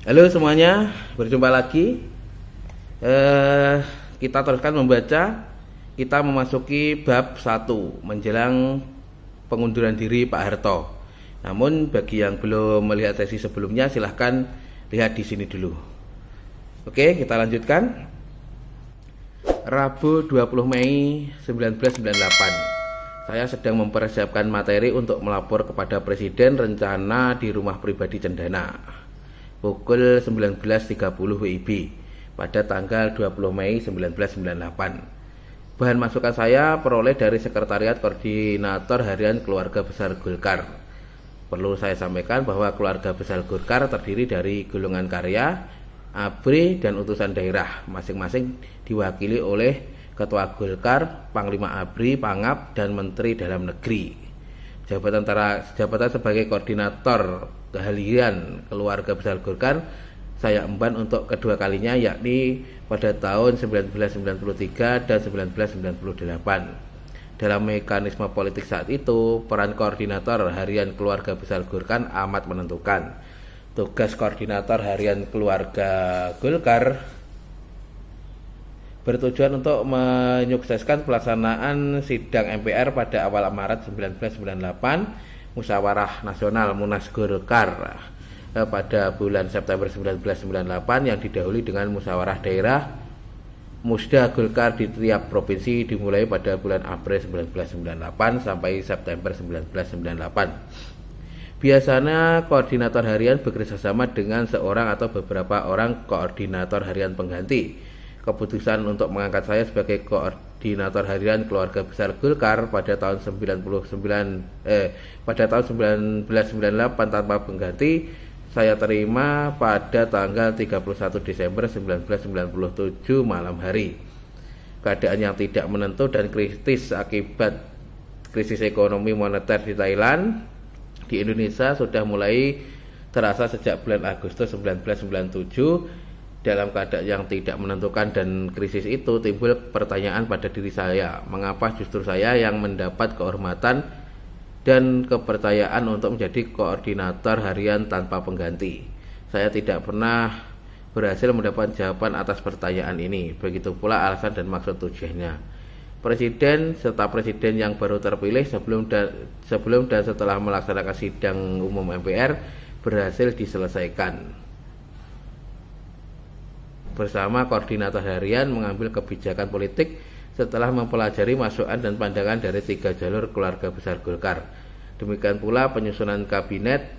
Halo semuanya, berjumpa lagi. Eh, kita teruskan membaca. Kita memasuki bab 1 menjelang pengunduran diri Pak Harto. Namun bagi yang belum melihat sesi sebelumnya silahkan lihat di sini dulu. Oke, kita lanjutkan. Rabu 20 Mei 1998. Saya sedang mempersiapkan materi untuk melapor kepada Presiden rencana di rumah pribadi Cendana pukul 19.30 WIB pada tanggal 20 Mei 1998. Bahan masukan saya peroleh dari Sekretariat Koordinator Harian Keluarga Besar Golkar. Perlu saya sampaikan bahwa keluarga besar Golkar terdiri dari golongan karya, ABRI, dan utusan daerah, masing-masing diwakili oleh Ketua Golkar, Panglima ABRI, Pangap, dan Menteri Dalam Negeri. Jabatan, tera, jabatan sebagai koordinator kehaliran keluarga besar Golkar saya emban untuk kedua kalinya yakni pada tahun 1993 dan 1998. Dalam mekanisme politik saat itu, peran koordinator harian keluarga besar Golkar amat menentukan. Tugas koordinator harian keluarga Golkar bertujuan untuk menyukseskan pelaksanaan sidang MPR pada awal Maret 1998 musyawarah nasional Munas Golkar eh, pada bulan September 1998 yang didahului dengan musyawarah daerah Musda Golkar di tiap provinsi dimulai pada bulan April 1998 sampai September 1998. Biasanya koordinator harian bekerja sama dengan seorang atau beberapa orang koordinator harian pengganti keputusan untuk mengangkat saya sebagai koordinator harian keluarga besar Golkar pada tahun 99 eh pada tahun 1998 tanpa pengganti saya terima pada tanggal 31 Desember 1997 malam hari. Keadaan yang tidak menentu dan kritis akibat krisis ekonomi moneter di Thailand di Indonesia sudah mulai terasa sejak bulan Agustus 1997 dalam keadaan yang tidak menentukan dan krisis itu timbul pertanyaan pada diri saya, mengapa justru saya yang mendapat kehormatan dan kepercayaan untuk menjadi koordinator harian tanpa pengganti. Saya tidak pernah berhasil mendapat jawaban atas pertanyaan ini, begitu pula alasan dan maksud tujuannya. Presiden serta presiden yang baru terpilih sebelum dan sebelum dan setelah melaksanakan sidang umum MPR berhasil diselesaikan bersama koordinator harian mengambil kebijakan politik setelah mempelajari masukan dan pandangan dari tiga jalur keluarga besar Golkar. Demikian pula penyusunan kabinet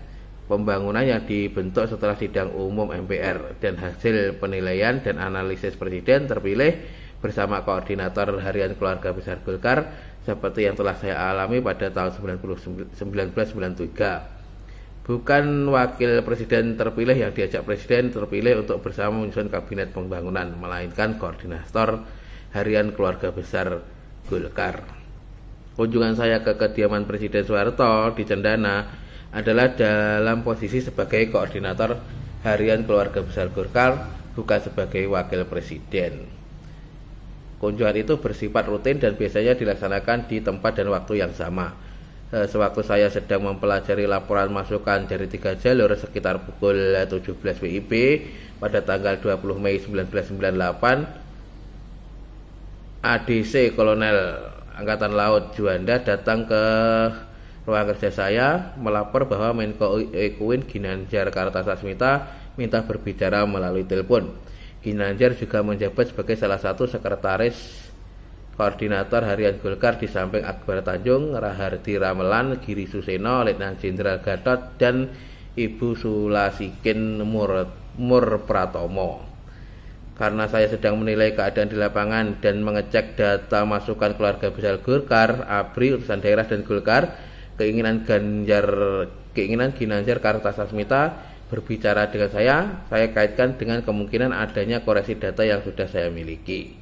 pembangunan yang dibentuk setelah sidang umum MPR dan hasil penilaian dan analisis presiden terpilih bersama koordinator harian keluarga besar Golkar seperti yang telah saya alami pada tahun 1993 bukan wakil presiden terpilih yang diajak presiden terpilih untuk bersama menyusun kabinet pembangunan, melainkan koordinator harian keluarga besar Golkar. Kunjungan saya ke kediaman Presiden Soeharto di Cendana adalah dalam posisi sebagai koordinator harian keluarga besar Golkar, bukan sebagai wakil presiden. Kunjungan itu bersifat rutin dan biasanya dilaksanakan di tempat dan waktu yang sama Eh, sewaktu saya sedang mempelajari laporan masukan dari tiga jalur sekitar pukul 17 eh, WIB pada tanggal 20 Mei 1998 ADC Kolonel Angkatan Laut Juanda datang ke ruang kerja saya melapor bahwa Menko Ekuin Ginanjar Kartasasmita minta berbicara melalui telepon. Ginanjar juga menjabat sebagai salah satu sekretaris Koordinator Harian Golkar di samping Akbar Tanjung, Rahardi Ramelan, Giri Suseno, Letnan Jenderal Gatot, dan Ibu Sulasikin Mur, Mur Pratomo. Karena saya sedang menilai keadaan di lapangan dan mengecek data masukan keluarga besar Golkar, ABRI, utusan daerah dan Golkar, keinginan Ganjar keinginan Ginanjar Kartasasmita berbicara dengan saya, saya kaitkan dengan kemungkinan adanya koreksi data yang sudah saya miliki.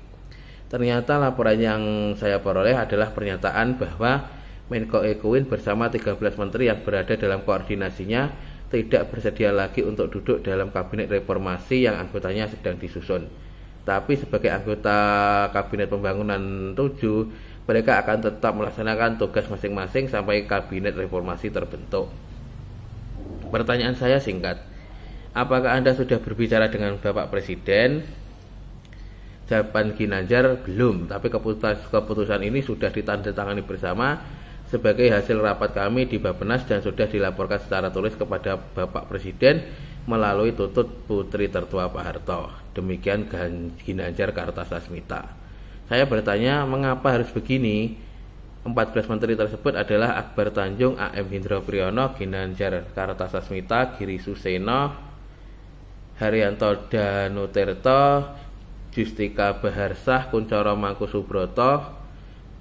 Ternyata laporan yang saya peroleh adalah pernyataan bahwa Menko Ekuin bersama 13 menteri yang berada dalam koordinasinya tidak bersedia lagi untuk duduk dalam kabinet reformasi yang anggotanya sedang disusun. Tapi sebagai anggota kabinet pembangunan 7, mereka akan tetap melaksanakan tugas masing-masing sampai kabinet reformasi terbentuk. Pertanyaan saya singkat. Apakah Anda sudah berbicara dengan Bapak Presiden? Jawaban Ginanjar belum, tapi keputusan, keputusan ini sudah ditandatangani bersama sebagai hasil rapat kami di Bapenas dan sudah dilaporkan secara tulis kepada Bapak Presiden melalui tutut Putri Tertua Pak Harto. Demikian Ginanjar Kartasasmita. Saya bertanya mengapa harus begini? 14 menteri tersebut adalah Akbar Tanjung, AM Hindro Priyono, Ginanjar Kartasasmita, Giri Suseno, Haryanto Danuterto, Justika Baharsah Kuncoro Mangku Subroto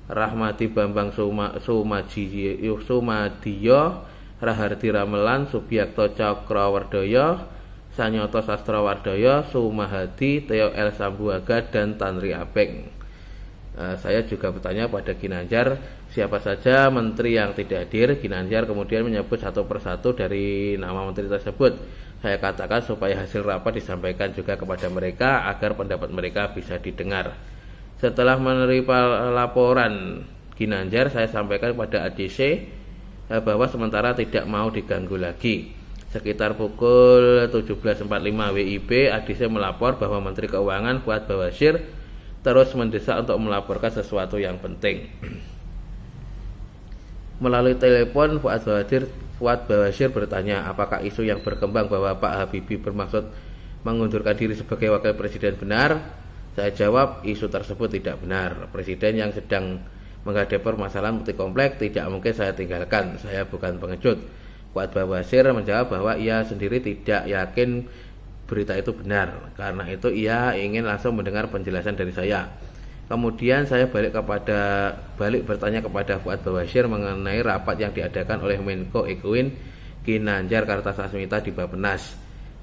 Rahmati Bambang Suma, Sumaji Sumadiyo Raharti Ramelan Subyakto Wardoyo Sanyoto Wardoyo Sumahadi, Teo El Sambuaga dan Tanri Apeng eh, saya juga bertanya pada Ginanjar siapa saja menteri yang tidak hadir. Ginanjar kemudian menyebut satu persatu dari nama menteri tersebut saya katakan supaya hasil rapat disampaikan juga kepada mereka agar pendapat mereka bisa didengar. Setelah menerima laporan Ginanjar, saya sampaikan kepada ADC eh, bahwa sementara tidak mau diganggu lagi. Sekitar pukul 17.45 WIB, ADC melapor bahwa Menteri Keuangan Fuad Bawasir terus mendesak untuk melaporkan sesuatu yang penting melalui telepon Fuad Bahadir Fuad Bawasir bertanya, apakah isu yang berkembang bahwa Pak Habibie bermaksud mengundurkan diri sebagai wakil presiden benar? Saya jawab, isu tersebut tidak benar. Presiden yang sedang menghadapi permasalahan multi kompleks tidak mungkin saya tinggalkan. Saya bukan pengecut. Fuad Bawasir menjawab bahwa ia sendiri tidak yakin berita itu benar. Karena itu ia ingin langsung mendengar penjelasan dari saya. Kemudian saya balik kepada balik bertanya kepada Fuad Bawasir mengenai rapat yang diadakan oleh Menko Ekuin Kinanjar Kartasasmita di Bapenas.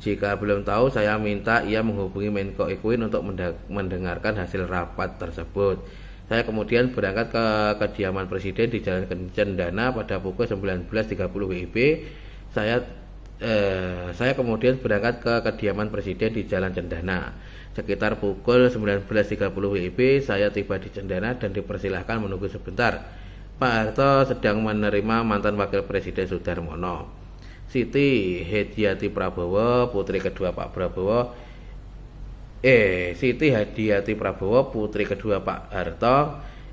Jika belum tahu, saya minta ia menghubungi Menko Ekuin untuk mendengarkan hasil rapat tersebut. Saya kemudian berangkat ke kediaman Presiden di Jalan Kencendana pada pukul 19.30 WIB. Saya eh, saya kemudian berangkat ke kediaman Presiden di Jalan Cendana. Sekitar pukul 19.30 WIB, saya tiba di Cendana dan dipersilahkan menunggu sebentar. Pak Harto sedang menerima mantan Wakil Presiden Sudarmono. Siti Hediati Prabowo, putri kedua Pak Prabowo. Eh, Siti Hediati Prabowo, putri kedua Pak Harto,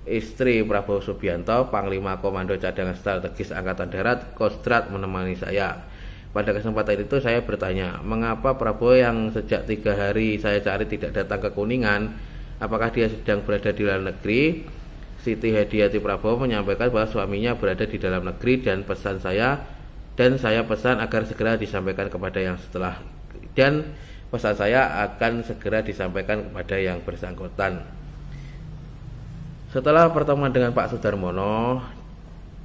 istri Prabowo Subianto, Panglima Komando Cadangan Strategis Angkatan Darat, Kostrat menemani saya. Pada kesempatan itu saya bertanya, mengapa Prabowo yang sejak tiga hari saya cari tidak datang ke Kuningan, apakah dia sedang berada di luar negeri? Siti Hadiati Prabowo menyampaikan bahwa suaminya berada di dalam negeri dan pesan saya dan saya pesan agar segera disampaikan kepada yang setelah dan pesan saya akan segera disampaikan kepada yang bersangkutan. Setelah pertemuan dengan Pak Sudarmono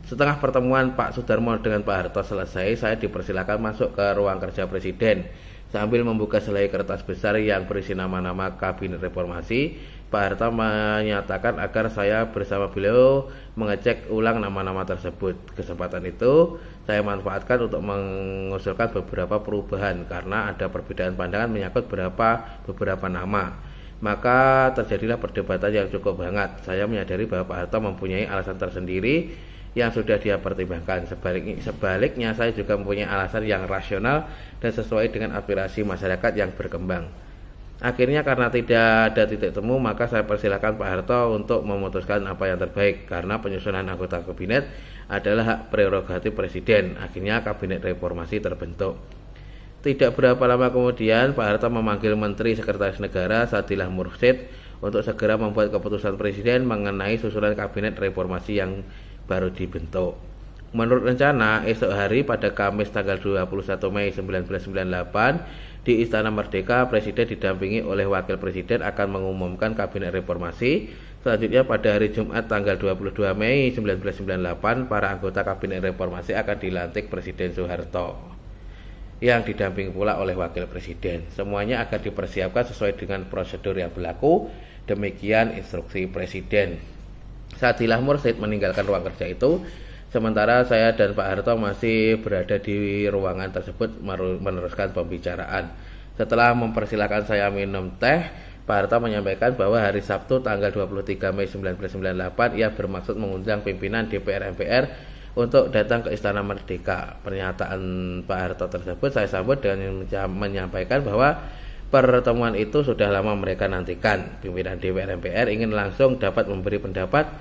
Setengah pertemuan Pak Sudarmo dengan Pak Harto selesai, saya dipersilakan masuk ke ruang kerja Presiden. Sambil membuka selai kertas besar yang berisi nama-nama Kabinet Reformasi, Pak Harto menyatakan agar saya bersama beliau mengecek ulang nama-nama tersebut. Kesempatan itu saya manfaatkan untuk mengusulkan beberapa perubahan karena ada perbedaan pandangan menyangkut beberapa beberapa nama maka terjadilah perdebatan yang cukup hangat. Saya menyadari bahwa Pak Harto mempunyai alasan tersendiri yang sudah dia pertimbangkan. Sebaliknya, sebaliknya saya juga mempunyai alasan yang rasional dan sesuai dengan aspirasi masyarakat yang berkembang. Akhirnya karena tidak ada titik temu, maka saya persilahkan Pak Harto untuk memutuskan apa yang terbaik karena penyusunan anggota kabinet adalah hak prerogatif presiden. Akhirnya kabinet reformasi terbentuk. Tidak berapa lama kemudian Pak Harto memanggil Menteri Sekretaris Negara Sadilah Mursid untuk segera membuat keputusan presiden mengenai susunan kabinet reformasi yang baru dibentuk. Menurut rencana, esok hari pada Kamis tanggal 21 Mei 1998 di Istana Merdeka, Presiden didampingi oleh Wakil Presiden akan mengumumkan Kabinet Reformasi. Selanjutnya pada hari Jumat tanggal 22 Mei 1998, para anggota Kabinet Reformasi akan dilantik Presiden Soeharto yang didampingi pula oleh Wakil Presiden. Semuanya akan dipersiapkan sesuai dengan prosedur yang berlaku. Demikian instruksi Presiden. Sadilah Mursid meninggalkan ruang kerja itu sementara saya dan Pak Harto masih berada di ruangan tersebut meneruskan pembicaraan. Setelah mempersilahkan saya minum teh, Pak Harto menyampaikan bahwa hari Sabtu tanggal 23 Mei 1998 ia bermaksud mengundang pimpinan DPR MPR untuk datang ke Istana Merdeka. Pernyataan Pak Harto tersebut saya sambut dengan menyampaikan bahwa Pertemuan itu sudah lama mereka nantikan. Pimpinan DPR MPR ingin langsung dapat memberi pendapat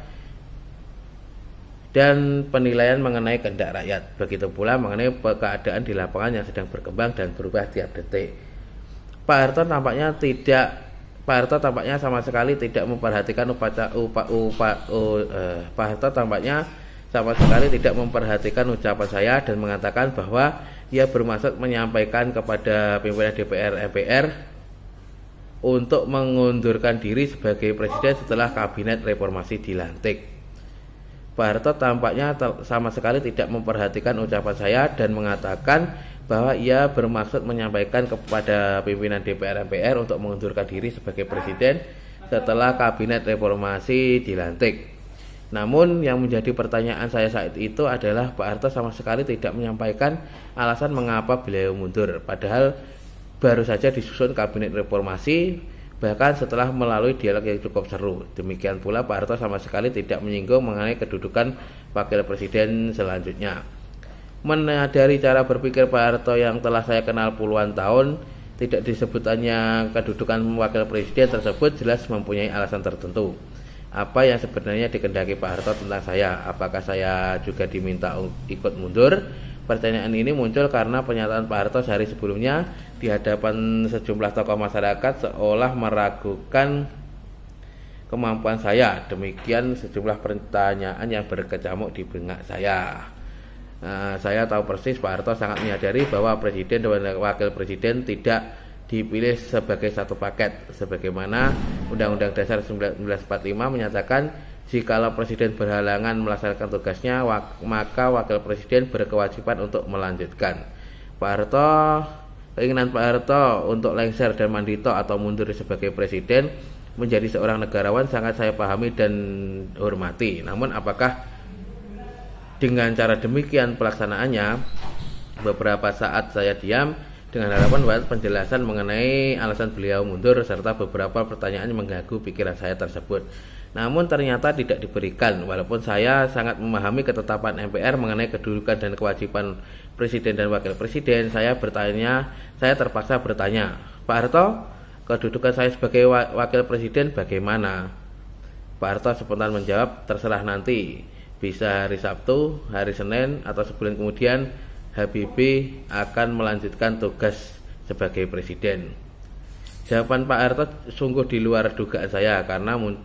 dan penilaian mengenai kehendak rakyat. Begitu pula mengenai keadaan di lapangan yang sedang berkembang dan berubah tiap detik. Pak Harto tampaknya tidak Pak Harto tampaknya sama sekali tidak memperhatikan upaca, upa, upa, uh, Pak Harto tampaknya sama sekali tidak memperhatikan ucapan saya dan mengatakan bahwa ia bermaksud menyampaikan kepada pimpinan DPR MPR untuk mengundurkan diri sebagai presiden setelah kabinet reformasi dilantik. Barto tampaknya sama sekali tidak memperhatikan ucapan saya dan mengatakan bahwa ia bermaksud menyampaikan kepada pimpinan DPR MPR untuk mengundurkan diri sebagai presiden setelah kabinet reformasi dilantik. Namun yang menjadi pertanyaan saya saat itu adalah Pak Harto sama sekali tidak menyampaikan alasan mengapa beliau mundur padahal baru saja disusun kabinet reformasi bahkan setelah melalui dialog yang cukup seru. Demikian pula Pak Harto sama sekali tidak menyinggung mengenai kedudukan wakil presiden selanjutnya. Menadari cara berpikir Pak Harto yang telah saya kenal puluhan tahun, tidak disebutannya kedudukan wakil presiden tersebut jelas mempunyai alasan tertentu. Apa yang sebenarnya dikendaki Pak Harto tentang saya? Apakah saya juga diminta ikut mundur? Pertanyaan ini muncul karena pernyataan Pak Harto sehari sebelumnya di hadapan sejumlah tokoh masyarakat seolah meragukan kemampuan saya. Demikian sejumlah pertanyaan yang berkecamuk di benak saya. Nah, saya tahu persis Pak Harto sangat menyadari bahwa presiden dan wakil presiden tidak dipilih sebagai satu paket sebagaimana Undang-Undang Dasar 1945 menyatakan Jikalau presiden berhalangan melaksanakan tugasnya, wak maka wakil presiden berkewajiban untuk melanjutkan. Pak Harto, keinginan Pak Harto untuk lengser dan mandito atau mundur sebagai presiden menjadi seorang negarawan sangat saya pahami dan hormati. Namun apakah dengan cara demikian pelaksanaannya beberapa saat saya diam dengan harapan bahwa penjelasan mengenai alasan beliau mundur serta beberapa pertanyaan yang mengganggu pikiran saya tersebut. Namun ternyata tidak diberikan walaupun saya sangat memahami ketetapan MPR mengenai kedudukan dan kewajiban presiden dan wakil presiden. Saya bertanya, saya terpaksa bertanya, Pak Harto, kedudukan saya sebagai wakil presiden bagaimana? Pak Harto sebentar menjawab, terserah nanti. Bisa hari Sabtu, hari Senin atau sebulan kemudian Habibie akan melanjutkan tugas sebagai presiden. Jawaban Pak Harto sungguh di luar dugaan saya karena mun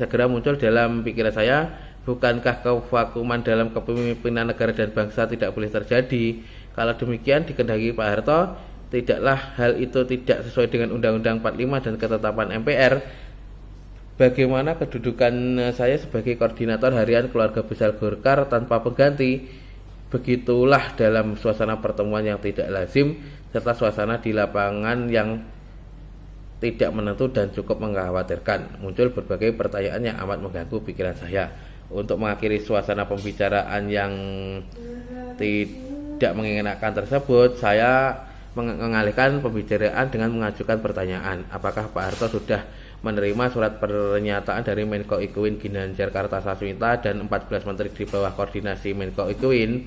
segera muncul dalam pikiran saya Bukankah kevakuman dalam kepemimpinan negara dan bangsa tidak boleh terjadi? Kalau demikian dikendaki Pak Harto, tidaklah hal itu tidak sesuai dengan Undang-Undang 45 dan ketetapan MPR. Bagaimana kedudukan eh, saya sebagai koordinator harian keluarga besar Golkar tanpa pengganti? Begitulah dalam suasana pertemuan yang tidak lazim serta suasana di lapangan yang tidak menentu dan cukup mengkhawatirkan. Muncul berbagai pertanyaan yang amat mengganggu pikiran saya. Untuk mengakhiri suasana pembicaraan yang tidak mengenakan tersebut, saya mengalihkan pembicaraan dengan mengajukan pertanyaan, apakah Pak Harto sudah menerima surat pernyataan dari Menko Ikuin Ginanjar Kartasasmita dan 14 menteri di bawah koordinasi Menko Ikuin?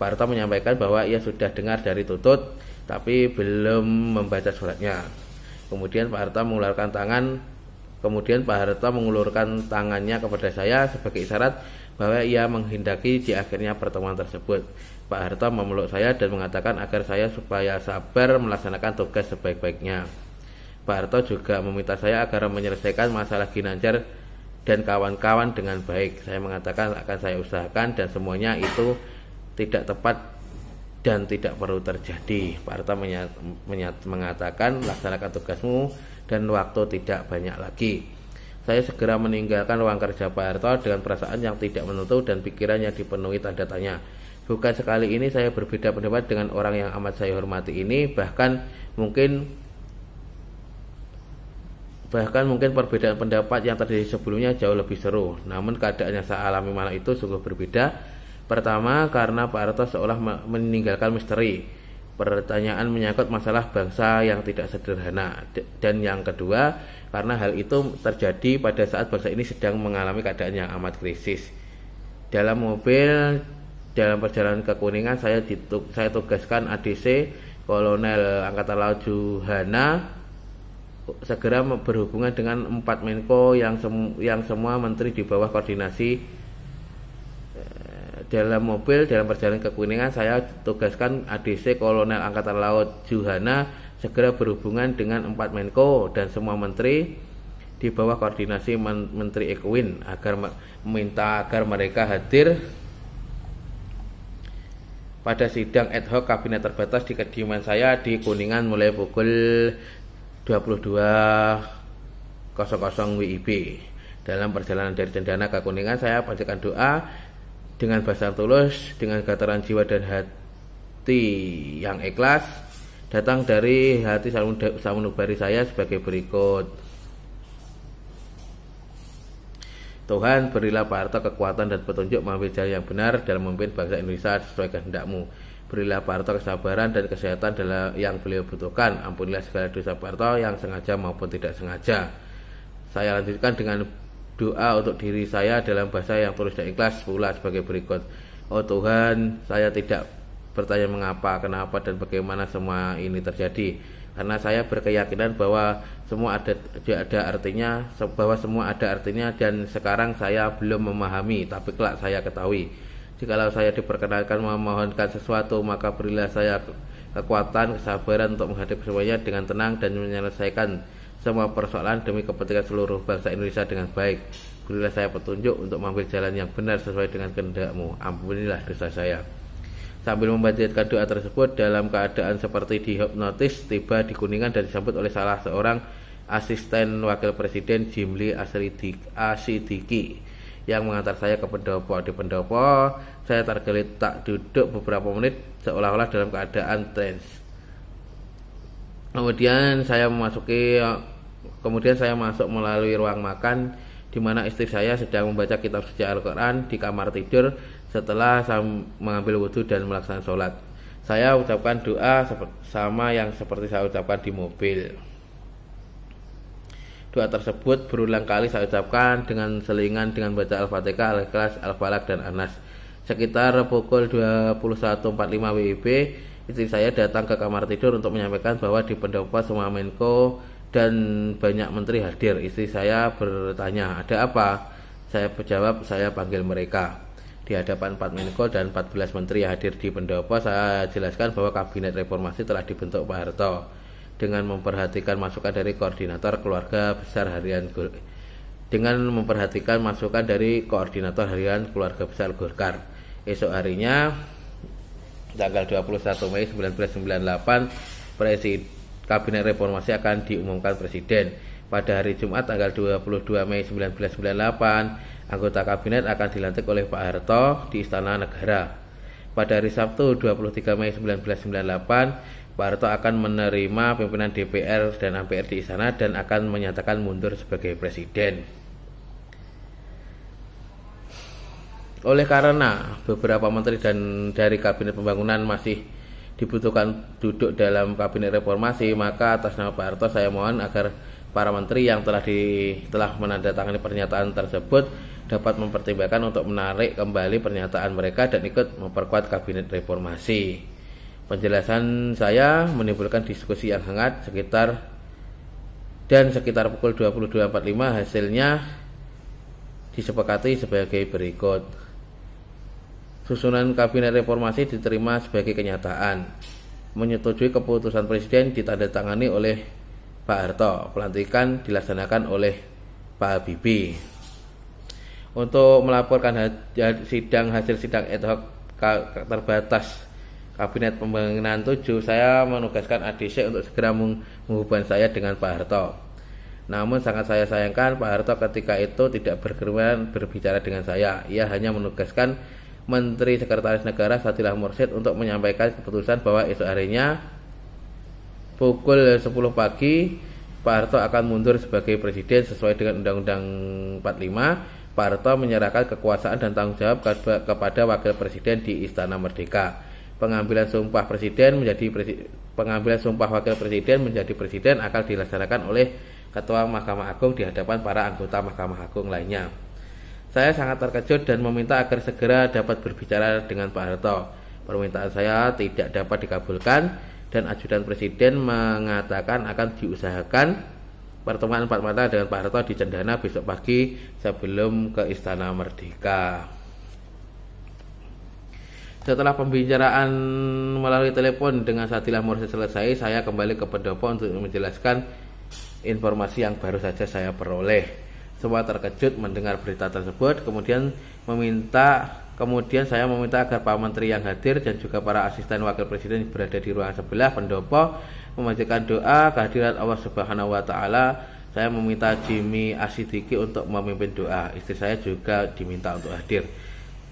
Pak Harto menyampaikan bahwa ia sudah dengar dari Tutut tapi belum membaca suratnya. Kemudian Pak Harto mengeluarkan tangan Kemudian Pak Harto mengulurkan tangannya kepada saya sebagai isyarat bahwa ia menghendaki di akhirnya pertemuan tersebut. Pak Harto memeluk saya dan mengatakan agar saya supaya sabar melaksanakan tugas sebaik-baiknya. Pak Harto juga meminta saya agar menyelesaikan masalah Ginanjar dan kawan-kawan dengan baik. Saya mengatakan akan saya usahakan dan semuanya itu tidak tepat dan tidak perlu terjadi. Pak Arta menyat, menyat, mengatakan laksanakan tugasmu dan waktu tidak banyak lagi. Saya segera meninggalkan ruang kerja Pak Arta dengan perasaan yang tidak menentu dan pikiran yang dipenuhi tanda tanya. Bukan sekali ini saya berbeda pendapat dengan orang yang amat saya hormati ini, bahkan mungkin bahkan mungkin perbedaan pendapat yang terjadi sebelumnya jauh lebih seru. Namun keadaan yang saya alami malam itu sungguh berbeda Pertama, karena Pak Harto seolah meninggalkan misteri. Pertanyaan menyangkut masalah bangsa yang tidak sederhana. Dan yang kedua, karena hal itu terjadi pada saat bangsa ini sedang mengalami keadaan yang amat krisis. Dalam mobil, dalam perjalanan ke Kuningan, saya, ditug saya tugaskan ADC Kolonel Angkatan Laut Juhana segera berhubungan dengan empat Menko yang sem yang semua menteri di bawah koordinasi dalam mobil dalam perjalanan ke Kuningan saya tugaskan ADC Kolonel Angkatan Laut Juhana segera berhubungan dengan empat Menko dan semua menteri di bawah koordinasi Men Menteri Ekwin agar meminta agar mereka hadir pada sidang ad hoc kabinet terbatas di kediaman saya di Kuningan mulai pukul 22.00 WIB. Dalam perjalanan dari Cendana ke Kuningan, saya panjatkan doa dengan yang tulus, dengan gataran jiwa dan hati yang ikhlas datang dari hati samunubari saya sebagai berikut. Tuhan berilah Pak Harto kekuatan dan petunjuk mengambil jalan yang benar dalam memimpin bangsa Indonesia sesuai kehendakmu. Berilah Pak Harto kesabaran dan kesehatan dalam yang beliau butuhkan. Ampunilah segala dosa Pak Harto yang sengaja maupun tidak sengaja. Saya lanjutkan dengan doa untuk diri saya dalam bahasa yang tulus dan ikhlas pula sebagai berikut. Oh Tuhan, saya tidak bertanya mengapa, kenapa dan bagaimana semua ini terjadi. Karena saya berkeyakinan bahwa semua ada ada artinya, bahwa semua ada artinya dan sekarang saya belum memahami, tapi kelak saya ketahui. Jikalau saya diperkenalkan memohonkan sesuatu, maka berilah saya kekuatan, kesabaran untuk menghadapi semuanya dengan tenang dan menyelesaikan semua persoalan demi kepentingan seluruh bangsa Indonesia dengan baik. Berilah saya petunjuk untuk mengambil jalan yang benar sesuai dengan kehendakmu. Ampunilah dosa saya. Sambil membacakan doa tersebut dalam keadaan seperti dihipnotis, tiba di Kuningan dan disambut oleh salah seorang asisten wakil presiden Jimli Asridik Asidiki yang mengantar saya ke pendopo di pendopo saya tergelit duduk beberapa menit seolah-olah dalam keadaan trance. kemudian saya memasuki Kemudian saya masuk melalui ruang makan di mana istri saya sedang membaca kitab suci Al-Quran di kamar tidur setelah saya mengambil wudhu dan melaksanakan sholat. Saya ucapkan doa sama yang seperti saya ucapkan di mobil. Doa tersebut berulang kali saya ucapkan dengan selingan dengan baca Al-Fatihah, Al-Ikhlas, Al-Falak, dan Anas. Sekitar pukul 21.45 WIB, istri saya datang ke kamar tidur untuk menyampaikan bahwa di pendopo Menko dan banyak menteri hadir. Istri saya bertanya, ada apa? Saya berjawab, saya panggil mereka. Di hadapan 4 Menko dan 14 menteri hadir di pendopo, saya jelaskan bahwa Kabinet Reformasi telah dibentuk Pak Harto dengan memperhatikan masukan dari koordinator keluarga besar harian dengan memperhatikan masukan dari koordinator harian keluarga besar Golkar. Esok harinya tanggal 21 Mei 1998 Presiden Kabinet Reformasi akan diumumkan Presiden. Pada hari Jumat tanggal 22 Mei 1998, anggota kabinet akan dilantik oleh Pak Harto di Istana Negara. Pada hari Sabtu 23 Mei 1998, Pak Harto akan menerima pimpinan DPR dan MPR di istana dan akan menyatakan mundur sebagai presiden. Oleh karena beberapa menteri dan dari kabinet pembangunan masih dibutuhkan duduk dalam kabinet reformasi, maka atas nama Pak Harto saya mohon agar para menteri yang telah di, telah menandatangani pernyataan tersebut dapat mempertimbangkan untuk menarik kembali pernyataan mereka dan ikut memperkuat kabinet reformasi. Penjelasan saya menimbulkan diskusi yang hangat sekitar dan sekitar pukul 22.45 hasilnya disepakati sebagai berikut. Susunan kabinet reformasi diterima sebagai kenyataan. Menyetujui keputusan presiden ditandatangani oleh Pak Harto. Pelantikan dilaksanakan oleh Pak Habibie. Untuk melaporkan sidang hasil sidang ad hoc terbatas Kabinet Pembangunan 7 saya menugaskan ADC untuk segera menghubungi saya dengan Pak Harto. Namun sangat saya sayangkan Pak Harto ketika itu tidak berkeruan berbicara dengan saya. Ia hanya menugaskan Menteri Sekretaris Negara Satilah Mursid untuk menyampaikan keputusan bahwa esok harinya pukul 10 pagi Pak Harto akan mundur sebagai presiden sesuai dengan Undang-Undang 45. Pak Harto menyerahkan kekuasaan dan tanggung jawab kepada Wakil Presiden di Istana Merdeka. Pengambilan sumpah presiden menjadi presi pengambilan sumpah wakil presiden menjadi presiden akan dilaksanakan oleh Ketua Mahkamah Agung di hadapan para anggota Mahkamah Agung lainnya. Saya sangat terkejut dan meminta agar segera dapat berbicara dengan Pak Harto. Permintaan saya tidak dapat dikabulkan dan ajudan presiden mengatakan akan diusahakan pertemuan empat mata dengan Pak Harto di Cendana besok pagi sebelum ke Istana Merdeka. Setelah pembicaraan melalui telepon dengan Satilah Morse selesai, saya kembali ke pendopo untuk menjelaskan informasi yang baru saja saya peroleh semua terkejut mendengar berita tersebut kemudian meminta kemudian saya meminta agar Pak Menteri yang hadir dan juga para asisten wakil presiden berada di ruang sebelah pendopo memajukan doa kehadiran Allah Subhanahu wa taala saya meminta Jimmy Asidiki untuk memimpin doa istri saya juga diminta untuk hadir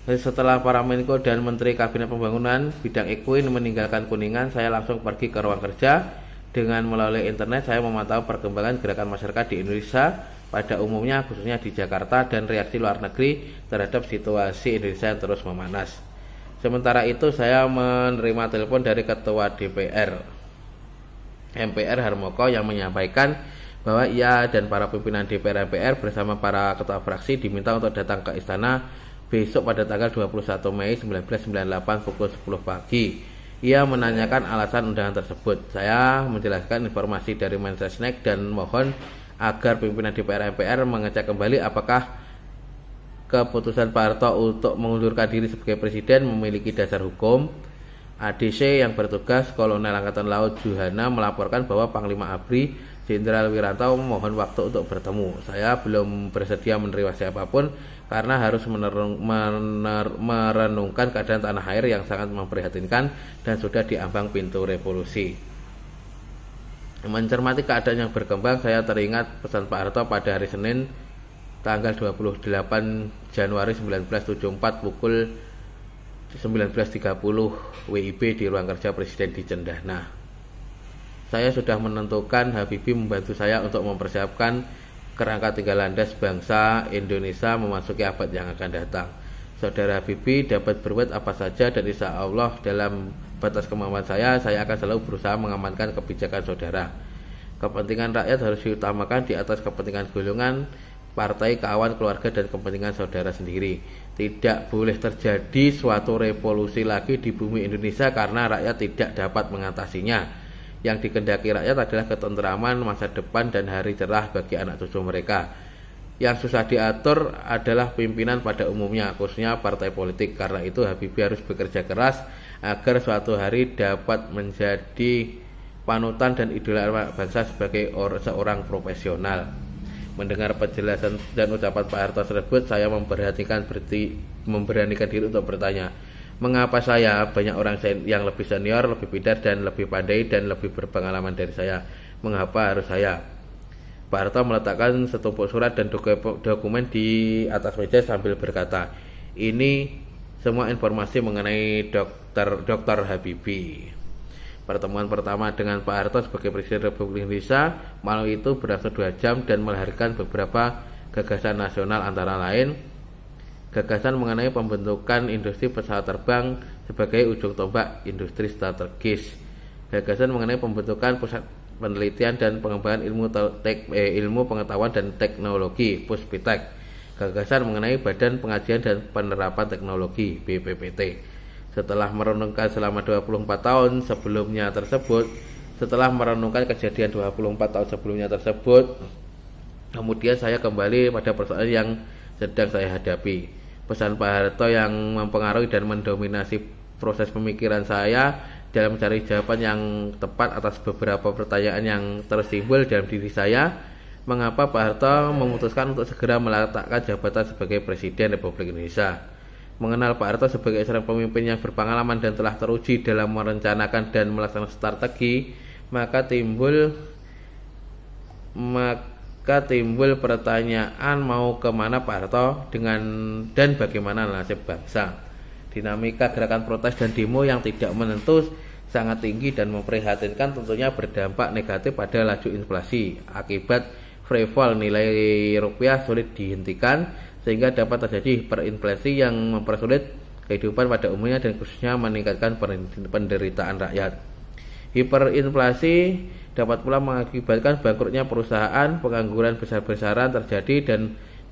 setelah para Menko dan Menteri Kabinet Pembangunan bidang Equin meninggalkan Kuningan, saya langsung pergi ke ruang kerja. Dengan melalui internet, saya memantau perkembangan gerakan masyarakat di Indonesia pada umumnya khususnya di Jakarta dan reaksi luar negeri terhadap situasi Indonesia yang terus memanas. Sementara itu saya menerima telepon dari Ketua DPR MPR Harmoko yang menyampaikan bahwa ia dan para pimpinan DPR MPR bersama para ketua fraksi diminta untuk datang ke istana besok pada tanggal 21 Mei 1998 pukul 10 pagi. Ia menanyakan alasan undangan tersebut. Saya menjelaskan informasi dari Mensesnek dan mohon agar pimpinan DPR MPR mengecek kembali apakah keputusan Pak Harto untuk mengundurkan diri sebagai presiden memiliki dasar hukum. ADC yang bertugas Kolonel Angkatan Laut Juhana melaporkan bahwa Panglima Abri Jenderal Wiranto mohon waktu untuk bertemu. Saya belum bersedia menerima siapapun karena harus menerung, mener, merenungkan keadaan tanah air yang sangat memprihatinkan dan sudah diambang pintu revolusi. Mencermati keadaan yang berkembang, saya teringat pesan Pak Harto pada hari Senin tanggal 28 Januari 1974 pukul 19.30 WIB di ruang kerja Presiden di Cendana. Nah, saya sudah menentukan Habibie membantu saya untuk mempersiapkan kerangka tinggal landas bangsa Indonesia memasuki abad yang akan datang. Saudara Habibie dapat berbuat apa saja dan insya Allah dalam batas kemampuan saya, saya akan selalu berusaha mengamankan kebijakan saudara. Kepentingan rakyat harus diutamakan di atas kepentingan golongan, partai, kawan, keluarga, dan kepentingan saudara sendiri. Tidak boleh terjadi suatu revolusi lagi di bumi Indonesia karena rakyat tidak dapat mengatasinya. Yang dikendaki rakyat adalah ketentraman masa depan dan hari cerah bagi anak cucu mereka. Yang susah diatur adalah pimpinan pada umumnya, khususnya partai politik. Karena itu Habibie harus bekerja keras agar suatu hari dapat menjadi panutan dan idola bangsa sebagai or, seorang profesional. Mendengar penjelasan dan ucapan Pak Harto tersebut, saya memperhatikan berarti memberanikan diri untuk bertanya, mengapa saya banyak orang yang lebih senior, lebih pintar dan lebih pandai dan lebih berpengalaman dari saya? Mengapa harus saya? Pak Harto meletakkan setumpuk surat dan dokumen di atas meja sambil berkata, ini semua informasi mengenai dok Dr. Dr. Habibie. Pertemuan pertama dengan Pak Harto sebagai Presiden Republik Indonesia malam itu berlangsung dua jam dan melahirkan beberapa gagasan nasional antara lain gagasan mengenai pembentukan industri pesawat terbang sebagai ujung tombak industri strategis gagasan mengenai pembentukan pusat penelitian dan pengembangan ilmu tek, eh, ilmu pengetahuan dan teknologi Puspitek gagasan mengenai Badan Pengajian dan Penerapan Teknologi BPPT setelah merenungkan selama 24 tahun sebelumnya tersebut, setelah merenungkan kejadian 24 tahun sebelumnya tersebut, kemudian saya kembali pada persoalan yang sedang saya hadapi. Pesan Pak Harto yang mempengaruhi dan mendominasi proses pemikiran saya dalam mencari jawaban yang tepat atas beberapa pertanyaan yang tersimpul dalam diri saya. Mengapa Pak Harto memutuskan untuk segera meletakkan jabatan sebagai Presiden Republik Indonesia? mengenal Pak Harto sebagai seorang pemimpin yang berpengalaman dan telah teruji dalam merencanakan dan melaksanakan strategi, maka timbul maka timbul pertanyaan mau kemana Pak Harto dengan dan bagaimana nasib bangsa. Dinamika gerakan protes dan demo yang tidak menentu sangat tinggi dan memprihatinkan tentunya berdampak negatif pada laju inflasi akibat freefall nilai rupiah sulit dihentikan sehingga dapat terjadi hiperinflasi yang mempersulit kehidupan pada umumnya dan khususnya meningkatkan penderitaan rakyat. Hiperinflasi dapat pula mengakibatkan bangkrutnya perusahaan, pengangguran besar-besaran terjadi dan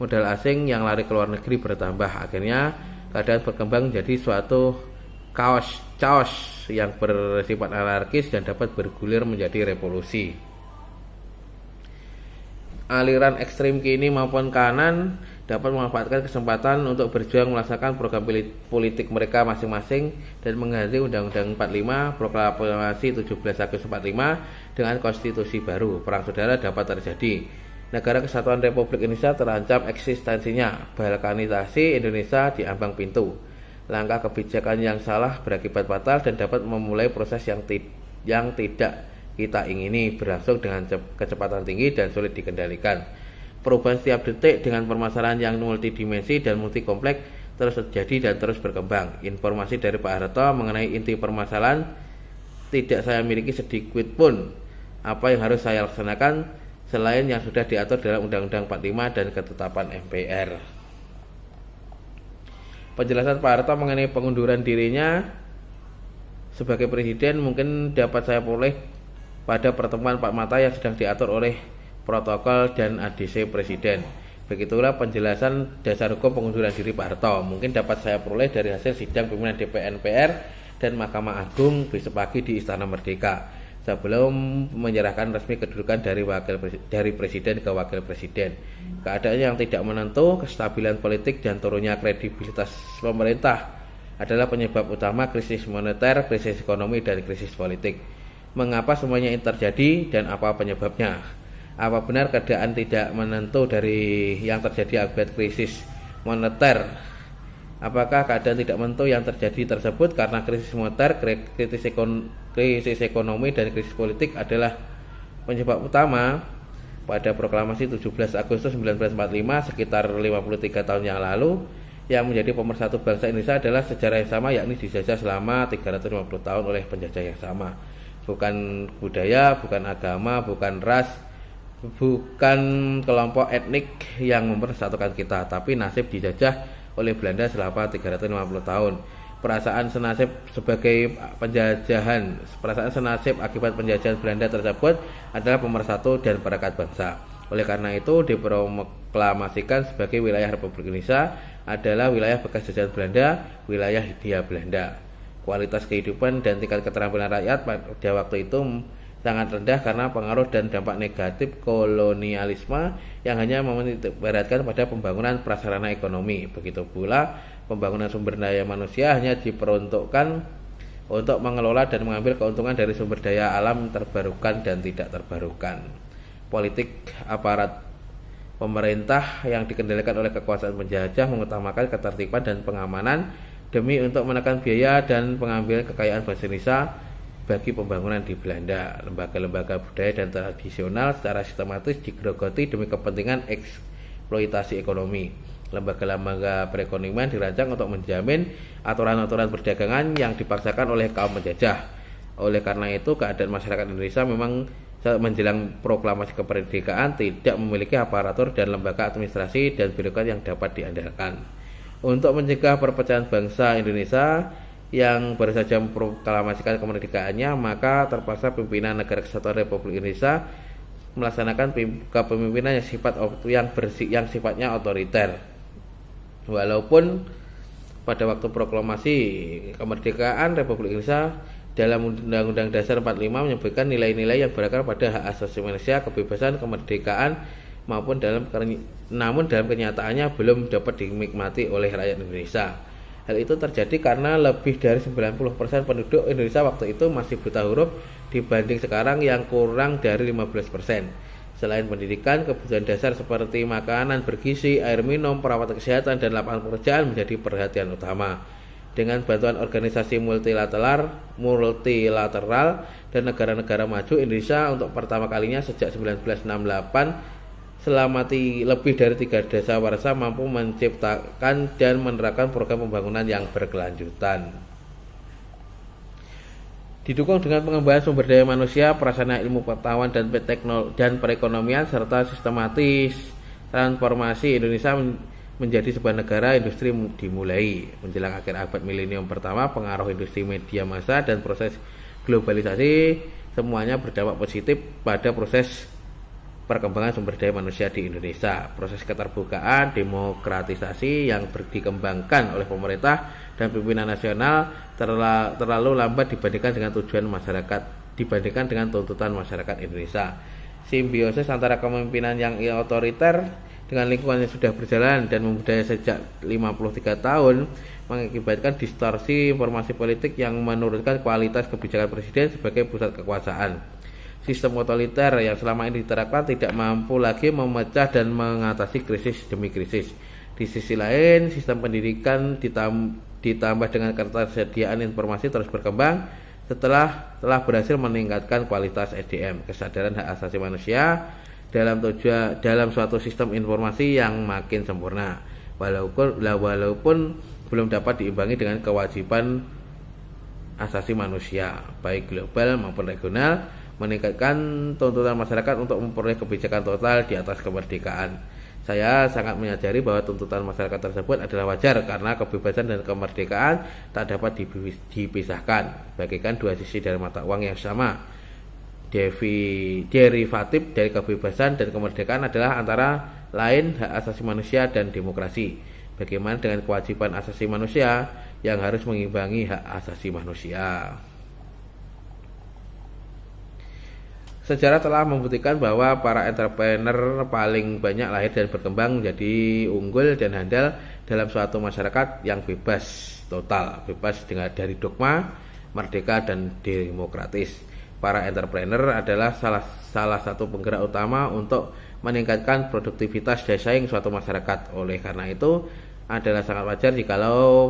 modal asing yang lari ke luar negeri bertambah. Akhirnya keadaan berkembang menjadi suatu kaos chaos yang bersifat anarkis dan dapat bergulir menjadi revolusi. Aliran ekstrim kini maupun kanan dapat memanfaatkan kesempatan untuk berjuang melaksanakan program politik mereka masing-masing dan mengganti Undang-Undang 45 Proklamasi 17 Agustus 45 dengan konstitusi baru. Perang saudara dapat terjadi. Negara Kesatuan Republik Indonesia terancam eksistensinya. Balkanisasi Indonesia di ambang pintu. Langkah kebijakan yang salah berakibat fatal dan dapat memulai proses yang, yang tidak kita ingini berlangsung dengan kecepatan tinggi dan sulit dikendalikan perubahan setiap detik dengan permasalahan yang multidimensi dan multi kompleks terus terjadi dan terus berkembang. Informasi dari Pak Harto mengenai inti permasalahan tidak saya miliki sedikit pun apa yang harus saya laksanakan selain yang sudah diatur dalam Undang-Undang 45 dan ketetapan MPR. Penjelasan Pak Harto mengenai pengunduran dirinya sebagai presiden mungkin dapat saya peroleh pada pertemuan Pak Mata yang sedang diatur oleh protokol dan ADC Presiden. Begitulah penjelasan dasar hukum pengunduran diri Pak Harto. Mungkin dapat saya peroleh dari hasil sidang pimpinan dpr dan Mahkamah Agung besok pagi di Istana Merdeka sebelum menyerahkan resmi kedudukan dari wakil dari presiden ke wakil presiden. Keadaan yang tidak menentu, kestabilan politik dan turunnya kredibilitas pemerintah adalah penyebab utama krisis moneter, krisis ekonomi dan krisis politik. Mengapa semuanya ini terjadi dan apa penyebabnya? apa benar keadaan tidak menentu dari yang terjadi akibat krisis moneter apakah keadaan tidak menentu yang terjadi tersebut karena krisis moneter krisis, ekon, krisis ekonomi dan krisis politik adalah penyebab utama pada proklamasi 17 Agustus 1945 sekitar 53 tahun yang lalu yang menjadi pemersatu bangsa Indonesia adalah sejarah yang sama yakni dijajah selama 350 tahun oleh penjajah yang sama bukan budaya, bukan agama, bukan ras, bukan kelompok etnik yang mempersatukan kita, tapi nasib dijajah oleh Belanda selama 350 tahun. Perasaan senasib sebagai penjajahan, perasaan senasib akibat penjajahan Belanda tersebut adalah pemersatu dan perekat bangsa. Oleh karena itu diproklamasikan sebagai wilayah Republik Indonesia adalah wilayah bekas jajahan Belanda, wilayah Hindia Belanda. Kualitas kehidupan dan tingkat keterampilan rakyat pada waktu itu sangat rendah karena pengaruh dan dampak negatif kolonialisme yang hanya memberatkan pada pembangunan prasarana ekonomi. Begitu pula pembangunan sumber daya manusia hanya diperuntukkan untuk mengelola dan mengambil keuntungan dari sumber daya alam terbarukan dan tidak terbarukan. Politik aparat pemerintah yang dikendalikan oleh kekuasaan penjajah mengutamakan ketertiban dan pengamanan demi untuk menekan biaya dan pengambil kekayaan bangsa Indonesia bagi pembangunan di Belanda. Lembaga-lembaga budaya dan tradisional secara sistematis digerogoti demi kepentingan eksploitasi ekonomi. Lembaga-lembaga perekonomian dirancang untuk menjamin aturan-aturan perdagangan yang dipaksakan oleh kaum penjajah. Oleh karena itu, keadaan masyarakat Indonesia memang menjelang proklamasi kemerdekaan tidak memiliki aparatur dan lembaga administrasi dan birokrat yang dapat diandalkan. Untuk mencegah perpecahan bangsa Indonesia, yang baru saja memproklamasikan kemerdekaannya, maka terpaksa pimpinan Negara Kesatuan Republik Indonesia melaksanakan kepemimpinan yang sifat yang bersih yang sifatnya otoriter. Walaupun pada waktu proklamasi kemerdekaan Republik Indonesia dalam Undang-Undang Dasar 45 menyebutkan nilai-nilai yang berakar pada hak asasi manusia, kebebasan, kemerdekaan maupun dalam namun dalam kenyataannya belum dapat dinikmati oleh rakyat Indonesia. Hal itu terjadi karena lebih dari 90% penduduk Indonesia waktu itu masih buta huruf dibanding sekarang yang kurang dari 15%. Selain pendidikan, kebutuhan dasar seperti makanan, bergizi, air minum, perawatan kesehatan, dan lapangan pekerjaan menjadi perhatian utama. Dengan bantuan organisasi multilateral, multilateral dan negara-negara maju, Indonesia untuk pertama kalinya sejak 1968 selamati lebih dari tiga desa warsa mampu menciptakan dan menerapkan program pembangunan yang berkelanjutan. Didukung dengan pengembangan sumber daya manusia, perasaan ilmu pengetahuan dan teknologi dan perekonomian serta sistematis transformasi Indonesia menjadi sebuah negara industri dimulai menjelang akhir abad milenium pertama pengaruh industri media massa dan proses globalisasi semuanya berdampak positif pada proses perkembangan sumber daya manusia di Indonesia. Proses keterbukaan, demokratisasi yang dikembangkan oleh pemerintah dan pimpinan nasional terlalu lambat dibandingkan dengan tujuan masyarakat, dibandingkan dengan tuntutan masyarakat Indonesia. Simbiosis antara kepemimpinan yang otoriter dengan lingkungan yang sudah berjalan dan membudaya sejak 53 tahun mengakibatkan distorsi informasi politik yang menurunkan kualitas kebijakan presiden sebagai pusat kekuasaan sistem otoriter yang selama ini diterapkan tidak mampu lagi memecah dan mengatasi krisis demi krisis. Di sisi lain, sistem pendidikan ditambah dengan ketersediaan informasi terus berkembang setelah telah berhasil meningkatkan kualitas SDM, kesadaran hak asasi manusia dalam tujuan dalam suatu sistem informasi yang makin sempurna. Walaupun walaupun belum dapat diimbangi dengan kewajiban asasi manusia baik global maupun regional meningkatkan tuntutan masyarakat untuk memperoleh kebijakan total di atas kemerdekaan. Saya sangat menyadari bahwa tuntutan masyarakat tersebut adalah wajar karena kebebasan dan kemerdekaan tak dapat dipisahkan, bagaikan dua sisi dari mata uang yang sama. Devi, derivatif dari kebebasan dan kemerdekaan adalah antara lain hak asasi manusia dan demokrasi. Bagaimana dengan kewajiban asasi manusia yang harus mengimbangi hak asasi manusia? sejarah telah membuktikan bahwa para entrepreneur paling banyak lahir dan berkembang menjadi unggul dan handal dalam suatu masyarakat yang bebas total, bebas dengan dari dogma, merdeka dan demokratis. Para entrepreneur adalah salah salah satu penggerak utama untuk meningkatkan produktivitas daya saing suatu masyarakat. Oleh karena itu, adalah sangat wajar jika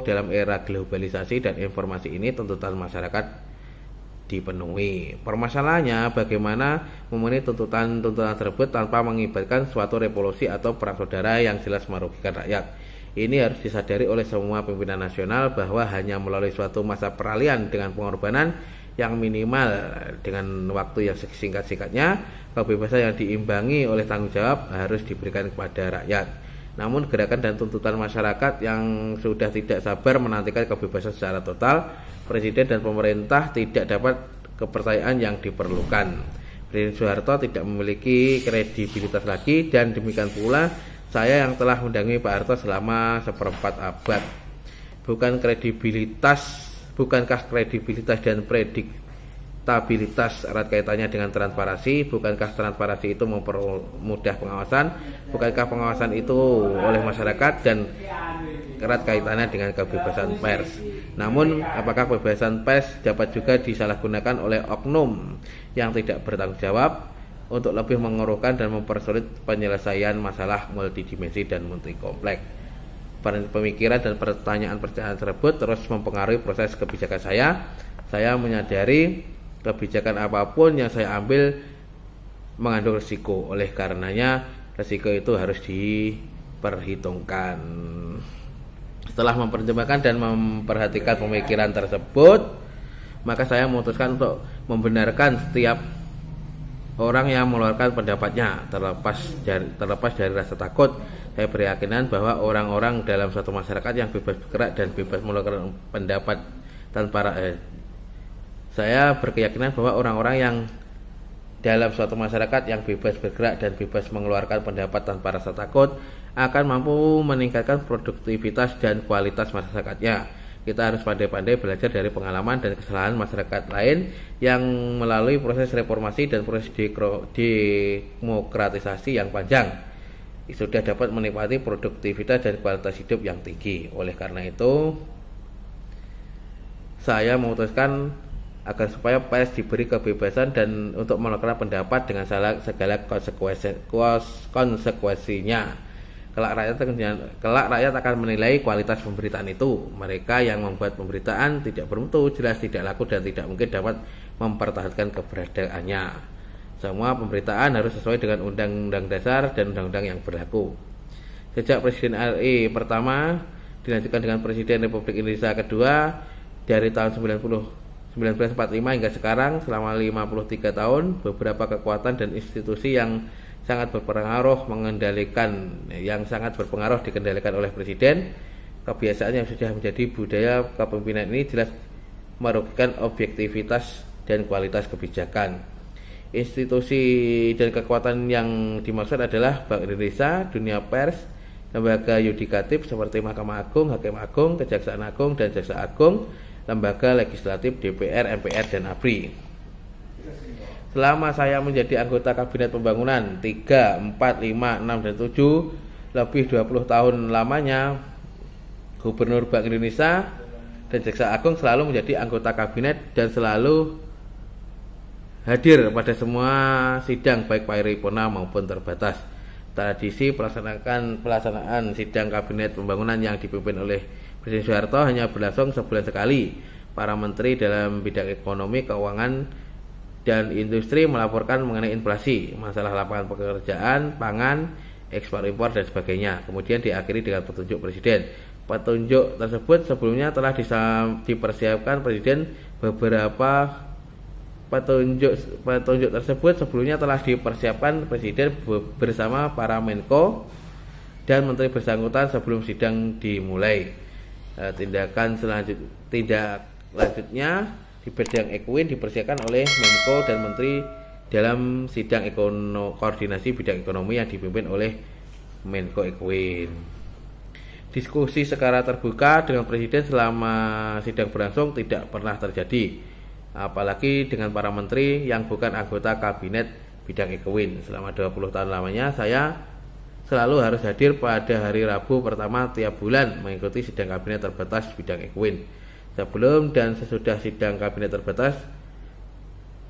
dalam era globalisasi dan informasi ini tuntutan masyarakat dipenuhi. Permasalahannya bagaimana memenuhi tuntutan-tuntutan tersebut tanpa mengibarkan suatu revolusi atau perang saudara yang jelas merugikan rakyat. Ini harus disadari oleh semua pimpinan nasional bahwa hanya melalui suatu masa peralihan dengan pengorbanan yang minimal dengan waktu yang singkat-singkatnya kebebasan yang diimbangi oleh tanggung jawab harus diberikan kepada rakyat. Namun gerakan dan tuntutan masyarakat yang sudah tidak sabar menantikan kebebasan secara total presiden dan pemerintah tidak dapat kepercayaan yang diperlukan. Presiden Soeharto tidak memiliki kredibilitas lagi dan demikian pula saya yang telah mendampingi Pak Harto selama seperempat abad. Bukan kredibilitas, bukankah kredibilitas dan predik stabilitas erat kaitannya dengan transparansi bukankah transparansi itu mempermudah pengawasan bukankah pengawasan itu oleh masyarakat dan erat kaitannya dengan kebebasan pers namun apakah kebebasan pers dapat juga disalahgunakan oleh oknum yang tidak bertanggung jawab untuk lebih mengeruhkan dan mempersulit penyelesaian masalah multidimensi dan kompleks pemikiran dan pertanyaan-pertanyaan tersebut terus mempengaruhi proses kebijakan saya saya menyadari kebijakan apapun yang saya ambil mengandung resiko. Oleh karenanya resiko itu harus diperhitungkan. Setelah mempertimbangkan dan memperhatikan pemikiran tersebut, maka saya memutuskan untuk membenarkan setiap orang yang mengeluarkan pendapatnya terlepas dari terlepas dari rasa takut saya beryakinan bahwa orang-orang dalam suatu masyarakat yang bebas bergerak dan bebas mengeluarkan pendapat tanpa eh, saya berkeyakinan bahwa orang-orang yang dalam suatu masyarakat yang bebas bergerak dan bebas mengeluarkan pendapat tanpa rasa takut akan mampu meningkatkan produktivitas dan kualitas masyarakatnya. Kita harus pandai-pandai belajar dari pengalaman dan kesalahan masyarakat lain yang melalui proses reformasi dan proses demokratisasi yang panjang sudah dapat menikmati produktivitas dan kualitas hidup yang tinggi. Oleh karena itu, saya memutuskan agar supaya pers diberi kebebasan dan untuk melakukan pendapat dengan segala konsekuensi, konsekuensinya. Kelak rakyat kelak rakyat akan menilai kualitas pemberitaan itu. Mereka yang membuat pemberitaan tidak bermutu, jelas tidak laku dan tidak mungkin dapat mempertahankan keberadaannya. Semua pemberitaan harus sesuai dengan undang-undang dasar dan undang-undang yang berlaku. Sejak Presiden RI pertama dilanjutkan dengan Presiden Republik Indonesia kedua dari tahun 90 1945 hingga sekarang selama 53 tahun beberapa kekuatan dan institusi yang sangat berpengaruh mengendalikan yang sangat berpengaruh dikendalikan oleh presiden kebiasaan yang sudah menjadi budaya kepemimpinan ini jelas merugikan objektivitas dan kualitas kebijakan institusi dan kekuatan yang dimaksud adalah Bank Indonesia, dunia pers, lembaga yudikatif seperti Mahkamah Agung, Hakim Agung, Kejaksaan Agung, dan Jaksa Agung, lembaga legislatif DPR, MPR, dan Apri. Selama saya menjadi anggota Kabinet Pembangunan 3, 4, 5, 6, dan 7 lebih 20 tahun lamanya Gubernur Bank Indonesia dan Jaksa Agung selalu menjadi anggota kabinet dan selalu hadir pada semua sidang baik paripurna maupun terbatas. Tradisi pelaksanaan pelaksanaan sidang kabinet pembangunan yang dipimpin oleh Presiden Soeharto hanya berlangsung sebulan sekali. Para menteri dalam bidang ekonomi, keuangan, dan industri melaporkan mengenai inflasi, masalah lapangan pekerjaan, pangan, ekspor impor dan sebagainya. Kemudian diakhiri dengan petunjuk presiden. Petunjuk tersebut sebelumnya telah dipersiapkan presiden beberapa petunjuk petunjuk tersebut sebelumnya telah dipersiapkan presiden bersama para menko dan menteri bersangkutan sebelum sidang dimulai. Eh, tindakan selanjutnya tindak lanjutnya di bidang ekuin dipersiapkan oleh Menko dan Menteri dalam sidang ekono, koordinasi bidang ekonomi yang dipimpin oleh Menko Ekuin. Diskusi secara terbuka dengan Presiden selama sidang berlangsung tidak pernah terjadi, apalagi dengan para menteri yang bukan anggota kabinet bidang ekuin. Selama 20 tahun lamanya saya selalu harus hadir pada hari Rabu pertama tiap bulan mengikuti sidang kabinet terbatas bidang ekwin. Sebelum dan sesudah sidang kabinet terbatas,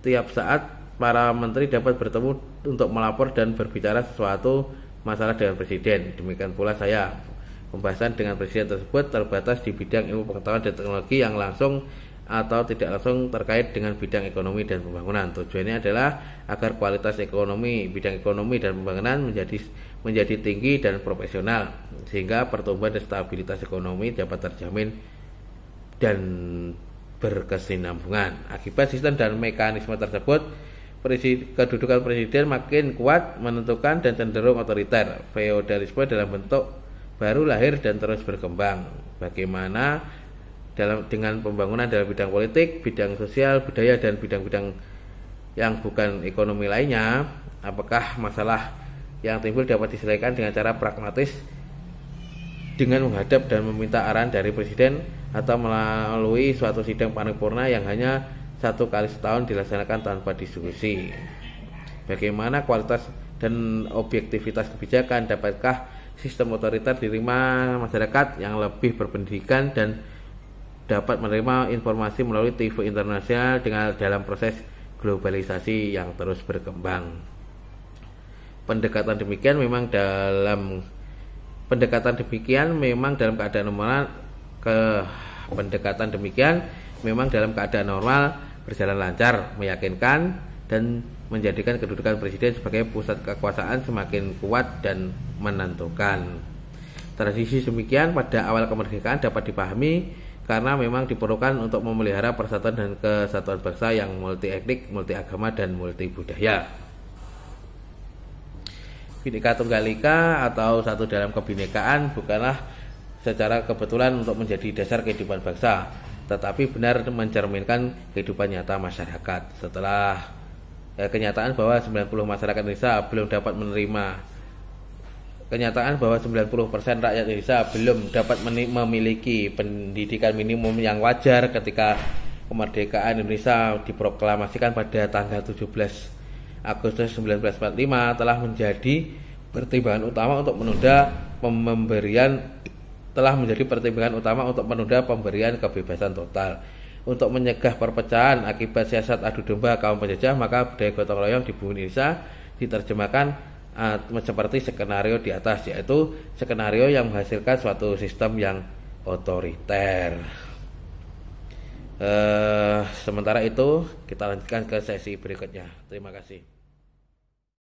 tiap saat para menteri dapat bertemu untuk melapor dan berbicara sesuatu masalah dengan presiden. Demikian pula saya. Pembahasan dengan presiden tersebut terbatas di bidang ilmu pengetahuan dan teknologi yang langsung atau tidak langsung terkait dengan bidang ekonomi dan pembangunan. Tujuannya adalah agar kualitas ekonomi, bidang ekonomi dan pembangunan menjadi menjadi tinggi dan profesional sehingga pertumbuhan dan stabilitas ekonomi dapat terjamin dan berkesinambungan. Akibat sistem dan mekanisme tersebut, kedudukan presiden makin kuat menentukan dan cenderung otoriter. Feodalisme dalam bentuk baru lahir dan terus berkembang. Bagaimana dalam dengan pembangunan dalam bidang politik, bidang sosial, budaya dan bidang-bidang yang bukan ekonomi lainnya, apakah masalah yang timbul dapat diselesaikan dengan cara pragmatis dengan menghadap dan meminta arahan dari presiden atau melalui suatu sidang paripurna yang hanya satu kali setahun dilaksanakan tanpa diskusi. Bagaimana kualitas dan objektivitas kebijakan dapatkah sistem otoriter diterima masyarakat yang lebih berpendidikan dan dapat menerima informasi melalui TV internasional dengan dalam proses globalisasi yang terus berkembang pendekatan demikian memang dalam pendekatan demikian memang dalam keadaan normal ke pendekatan demikian memang dalam keadaan normal berjalan lancar meyakinkan dan menjadikan kedudukan presiden sebagai pusat kekuasaan semakin kuat dan menentukan. Tradisi demikian pada awal kemerdekaan dapat dipahami karena memang diperlukan untuk memelihara persatuan dan kesatuan bangsa yang multi etnik, multi agama dan multi budaya. Bhinneka Tunggal Ika atau satu dalam kebinekaan bukanlah secara kebetulan untuk menjadi dasar kehidupan bangsa, tetapi benar mencerminkan kehidupan nyata masyarakat. Setelah eh, kenyataan bahwa 90 masyarakat Indonesia belum dapat menerima kenyataan bahwa 90% rakyat Indonesia belum dapat memiliki pendidikan minimum yang wajar ketika kemerdekaan Indonesia diproklamasikan pada tanggal 17 Agustus 1945 telah menjadi pertimbangan utama untuk menunda pemberian telah menjadi pertimbangan utama untuk menunda pemberian kebebasan total. Untuk menyegah perpecahan akibat siasat adu domba kaum penjajah, maka budaya gotong royong di bumi Indonesia diterjemahkan uh, seperti skenario di atas, yaitu skenario yang menghasilkan suatu sistem yang otoriter. Uh, sementara itu, kita lanjutkan ke sesi berikutnya. Terima kasih.